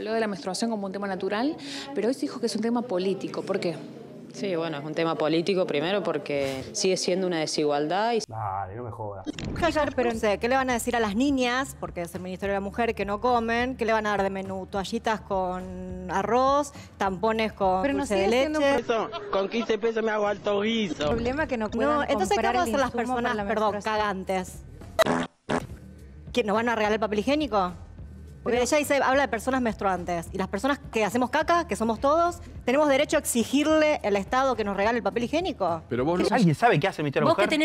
Habló de la menstruación como un tema natural, pero hoy se dijo que es un tema político. ¿Por qué? Sí, bueno, es un tema político primero porque sigue siendo una desigualdad y... Dale, no me jodas. Callar, pero ¿qué le van a decir a las niñas? Porque es el Ministerio de la Mujer que no comen. ¿Qué le van a dar de menú? Toallitas con arroz, tampones con pero no de leche. con 15 pesos me hago alto guiso. El problema es que no puedan entonces ¿qué van a hacer las personas, perdón, cagantes? ¿Que nos van a regalar el papel higiénico? Porque ella dice, habla de personas menstruantes. Y las personas que hacemos caca, que somos todos, ¿tenemos derecho a exigirle al Estado que nos regale el papel higiénico? Pero vos no... ¿Alguien sabe qué hace mi mujer?